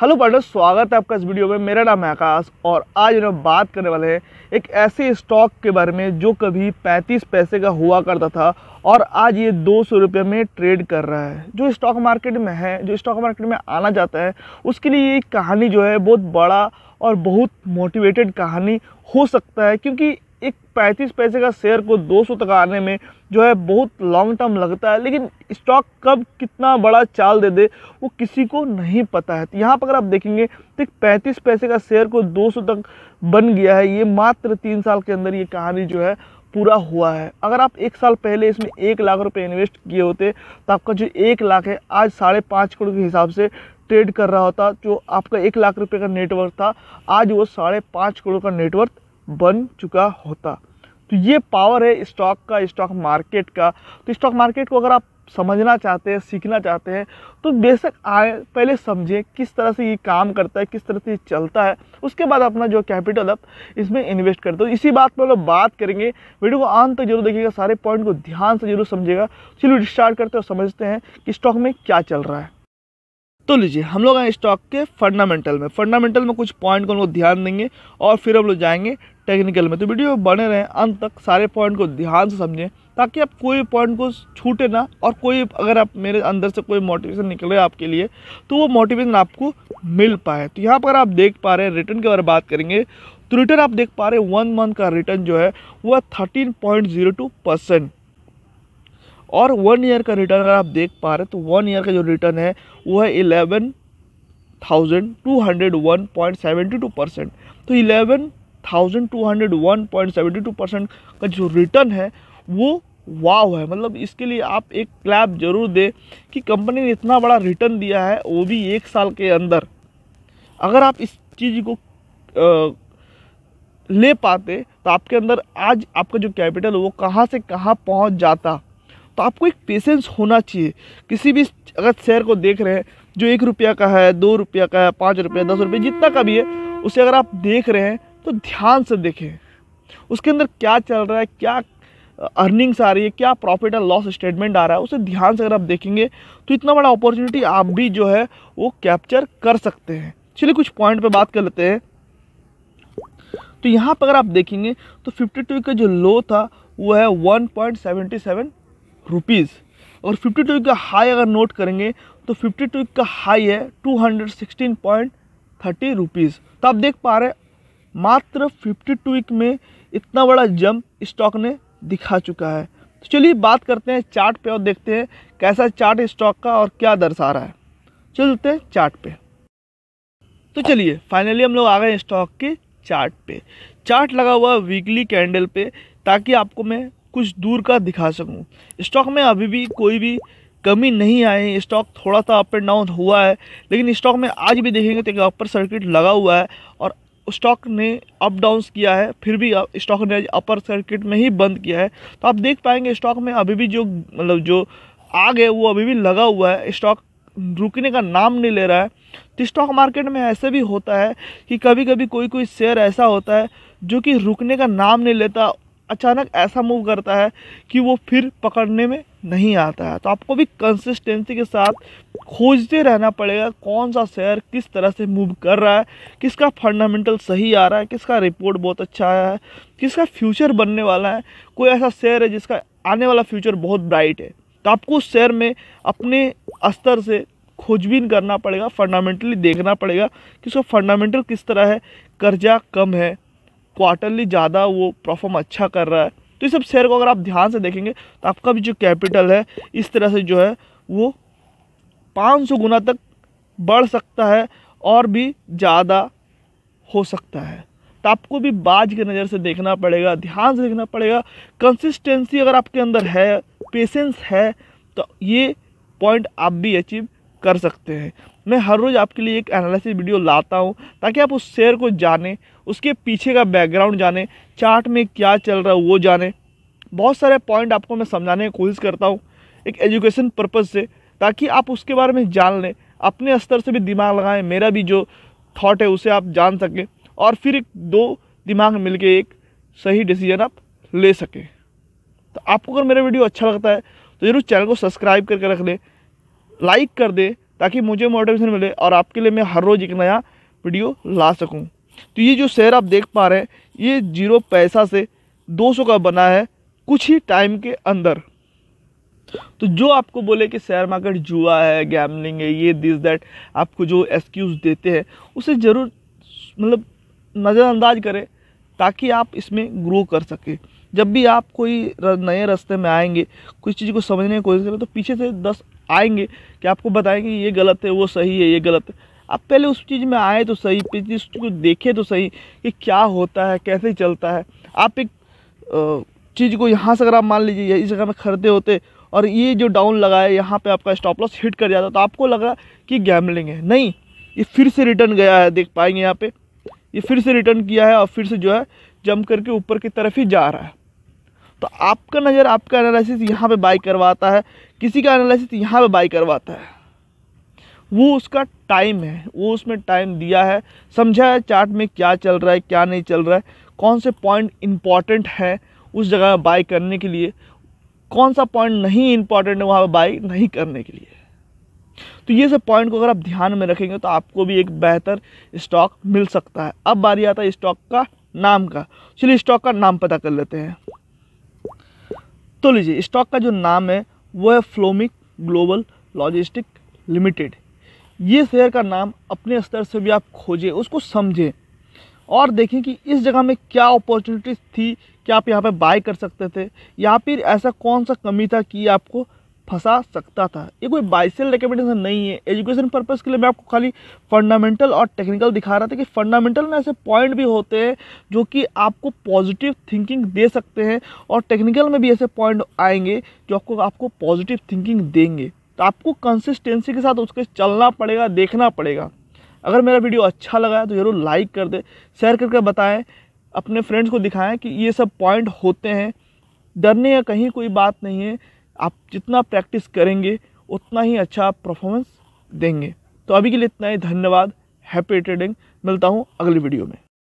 hello partner स्वागत है आपका इस वीडियो में मेरा नाम है आकाश और आज हम बात करने वाले हैं एक ऐसे स्टॉक के बारे में जो कभी 35 पैसे का हुआ करता था और आज ये दो सौ रुपये में ट्रेड कर रहा है जो स्टॉक मार्केट में है जो स्टॉक मार्केट में आना जाता है उसके लिए ये कहानी जो है बहुत बड़ा और बहुत मोटिवेटेड कहानी हो सकता है क्योंकि एक पैंतीस पैसे का शेयर को 200 तक आने में जो है बहुत लॉन्ग टर्म लगता है लेकिन स्टॉक कब कितना बड़ा चाल दे दे वो किसी को नहीं पता है तो यहाँ पर अगर आप देखेंगे तो एक पैंतीस पैसे का शेयर को 200 तक बन गया है ये मात्र तीन साल के अंदर ये कहानी जो है पूरा हुआ है अगर आप एक साल पहले इसमें एक लाख रुपये इन्वेस्ट किए होते तो आपका जो एक लाख है आज साढ़े पाँच करोड़ के हिसाब से ट्रेड कर रहा होता जो आपका एक लाख रुपए का नेटवर्क था आज वो साढ़े पाँच करोड़ का नेटवर्क बन चुका होता तो ये पावर है स्टॉक का स्टॉक मार्केट का तो स्टॉक मार्केट को अगर आप समझना चाहते हैं सीखना चाहते हैं तो बेशक आए पहले समझें किस तरह से ये काम करता है किस तरह से ये चलता है उसके बाद अपना जो कैपिटल आप इसमें इन्वेस्ट करते हो तो इसी बात पर हम बात करेंगे वीडियो को अंत तक जरूर देखिएगा सारे पॉइंट को ध्यान से जरूर समझेगा चलिए स्टार्ट करते हैं और समझते हैं कि स्टॉक में क्या चल रहा है तो लीजिए हम लोग आए स्टॉक के फंडामेंटल में फंडामेंटल में कुछ पॉइंट को हम लोग ध्यान देंगे और फिर हम लोग जाएंगे टेक्निकल में तो वीडियो बने रहें अंत तक सारे पॉइंट को ध्यान से समझें ताकि आप कोई पॉइंट को छूटे ना और कोई अगर आप मेरे अंदर से कोई मोटिवेशन निकले आपके लिए तो वो मोटिवेशन आपको मिल पाए तो यहाँ पर आप देख पा रहे हैं रिटर्न के बारे में बात करेंगे तो रिटर्न आप देख पा रहे हैं वन मंथ का रिटर्न जो है वह thirteen point zero two percent और वन ईयर का रिटर्न अगर आप देख पा रहे हैं तो वन ईयर का जो रिटर्न है वो है eleven thousand two hundred one point seventy two percent तो eleven thousand two hundred one point seventy two percent का जो रिटर्न है वो वाव है मतलब इसके लिए आप एक क्लैप जरूर दें कि कंपनी ने इतना बड़ा रिटर्न दिया है वो भी एक साल के अंदर अगर आप इस चीज़ को आ, ले पाते तो आपके अंदर आज आपका जो कैपिटल वो कहाँ से कहाँ पहुँच जाता तो आपको एक पेशेंस होना चाहिए किसी भी अगर शेयर को देख रहे हैं जो एक रुपया का है दो रुपया का है पाँच रुपया दस रुपये जितना का भी है उसे अगर आप देख रहे हैं तो ध्यान से देखें उसके अंदर क्या चल रहा है क्या अर्निंग्स आ रही है क्या प्रॉफिट एंड लॉस स्टेटमेंट आ रहा है उसे ध्यान से अगर आप देखेंगे तो इतना बड़ा अपॉर्चुनिटी आप भी जो है वो कैप्चर कर सकते हैं चलिए कुछ पॉइंट पे बात कर लेते हैं तो यहाँ पर अगर आप देखेंगे तो 52 का जो लो था वो है 1.77 पॉइंट रुपीज़ और 52 का हाई अगर नोट करेंगे तो 52 का हाई है 216.30 हंड्रेड तो आप देख पा रहे हैं मात्र 52 वीक में इतना बड़ा जंप स्टॉक ने दिखा चुका है तो चलिए बात करते हैं चार्ट पे और देखते हैं कैसा चार्ट स्टॉक का और क्या दर्शा रहा है चलते हैं चार्ट पे तो चलिए फाइनली हम लोग आ गए स्टॉक के चार्ट पे चार्ट लगा हुआ वीकली कैंडल पे ताकि आपको मैं कुछ दूर का दिखा सकूँ स्टॉक में अभी भी कोई भी कमी नहीं आई स्टॉक थोड़ा सा अप एंड डाउन हुआ है लेकिन स्टॉक में आज भी देखेंगे तो एक अपर सर्किट लगा हुआ है और स्टॉक ने अप डाउंस किया है फिर भी स्टॉक ने अपर सर्किट में ही बंद किया है तो आप देख पाएंगे स्टॉक में अभी भी जो मतलब जो आग है वो अभी भी लगा हुआ है स्टॉक रुकने का नाम नहीं ले रहा है तो स्टॉक मार्केट में ऐसे भी होता है कि कभी कभी कोई कोई शेयर ऐसा होता है जो कि रुकने का नाम नहीं लेता अचानक ऐसा मूव करता है कि वो फिर पकड़ने में नहीं आता है तो आपको भी कंसिस्टेंसी के साथ खोजते रहना पड़ेगा कौन सा शेयर किस तरह से मूव कर रहा है किसका फंडामेंटल सही आ रहा है किसका रिपोर्ट बहुत अच्छा आया है किसका फ्यूचर बनने वाला है कोई ऐसा शेयर है जिसका आने वाला फ्यूचर बहुत ब्राइट है तो आपको उस शेयर में अपने स्तर से खोजबीन करना पड़ेगा फंडामेंटली देखना पड़ेगा कि उसका फंडामेंटल किस तरह है कर्जा कम है क्वार्टरली ज़्यादा वो परफॉर्म अच्छा कर रहा है तो ये सब शेयर को अगर आप ध्यान से देखेंगे तो आपका भी जो कैपिटल है इस तरह से जो है वो 500 गुना तक बढ़ सकता है और भी ज़्यादा हो सकता है तो आपको भी बाज की नज़र से देखना पड़ेगा ध्यान से देखना पड़ेगा कंसिस्टेंसी अगर आपके अंदर है पेशेंस है तो ये पॉइंट आप भी अचीव कर सकते हैं मैं हर रोज़ आपके लिए एक एनालिसिस वीडियो लाता हूँ ताकि आप उस शेयर को जाने उसके पीछे का बैकग्राउंड जानें चार्ट में क्या चल रहा है वो जानें बहुत सारे पॉइंट आपको मैं समझाने की कोशिश करता हूँ एक एजुकेशन पर्पज़ से ताकि आप उसके बारे में जान लें अपने स्तर से भी दिमाग लगाएं मेरा भी जो थाट है उसे आप जान सकें और फिर एक दो दिमाग मिल के एक सही डिसीजन आप ले सकें तो आपको अगर मेरा वीडियो अच्छा लगता है तो ज़रूर चैनल को सब्सक्राइब करके रख लें लाइक कर दें ताकि मुझे मोटिवेशन मिले और आपके लिए मैं हर रोज़ एक नया वीडियो ला सकूँ तो ये जो शेयर आप देख पा रहे हैं ये जीरो पैसा से 200 का बना है कुछ ही टाइम के अंदर तो जो आपको बोले कि शेयर मार्केट जुआ है गैमलिंग है ये दिस दैट आपको जो एक्सक्यूज़ देते हैं उसे ज़रूर मतलब नज़रअंदाज करें ताकि आप इसमें ग्रो कर सकें जब भी आप कोई नए रास्ते में आएंगे कुछ चीज़ को समझने की कोशिश करें तो पीछे से दस आएंगे कि आपको बताएंगे ये गलत है वो सही है ये गलत है आप पहले उस चीज़ में आए तो सही चीज़ को देखें तो सही कि क्या होता है कैसे चलता है आप एक चीज़ को यहाँ से अगर आप मान लीजिए इस जगह में खरीदे होते और ये जो डाउन है यहाँ पे आपका स्टॉप लॉस हिट कर जाता तो आपको लगा कि गैमलिंग है नहीं ये फिर से रिटर्न गया है देख पाएंगे यहाँ पे ये फिर से रिटर्न किया है और फिर से जो है जम करके ऊपर की तरफ ही जा रहा है तो आपका नज़र आपका एनालिसिस यहाँ पे बाई करवाता है किसी का एनालिसिस यहाँ पे बाई करवाता है वो उसका टाइम है वो उसमें टाइम दिया है समझा है चार्ट में क्या चल रहा है क्या नहीं चल रहा है कौन से पॉइंट इम्पॉर्टेंट है उस जगह में बाई करने के लिए कौन सा पॉइंट नहीं इम्पॉर्टेंट है वहाँ पर बाई नहीं करने के लिए तो ये सब पॉइंट को अगर आप ध्यान में रखेंगे तो आपको भी एक बेहतर स्टॉक मिल सकता है अब बारी आता है स्टॉक का नाम का चलिए स्टॉक का नाम पता कर लेते हैं तो लीजिए स्टॉक का जो नाम है वो है फ्लोमिक ग्लोबल लॉजिस्टिक लिमिटेड ये शेयर का नाम अपने स्तर से भी आप खोजें उसको समझें और देखें कि इस जगह में क्या अपॉर्चुनिटीज़ थी क्या आप यहाँ पे बाय कर सकते थे या फिर ऐसा कौन सा कमी था कि आपको फंसा सकता था ये कोई बाइसल रिकमेंडेशन नहीं है एजुकेशन पर्पज़ के लिए मैं आपको खाली फंडामेंटल और टेक्निकल दिखा रहा था कि फंडामेंटल में ऐसे पॉइंट भी होते हैं जो कि आपको पॉजिटिव थिंकिंग दे सकते हैं और टेक्निकल में भी ऐसे पॉइंट आएंगे जो आपको आपको पॉजिटिव थिंकिंग देंगे तो आपको कंसिस्टेंसी के साथ उसके चलना पड़ेगा देखना पड़ेगा अगर मेरा वीडियो अच्छा लगा है तो ज़रूर लाइक कर दे शेयर करके बताएं अपने फ्रेंड्स को दिखाएं कि ये सब पॉइंट होते हैं डरने या कहीं कोई बात नहीं है आप जितना प्रैक्टिस करेंगे उतना ही अच्छा आप परफॉर्मेंस देंगे तो अभी के लिए इतना ही धन्यवाद हैप्पी ट्रेडिंग मिलता हूँ अगली वीडियो में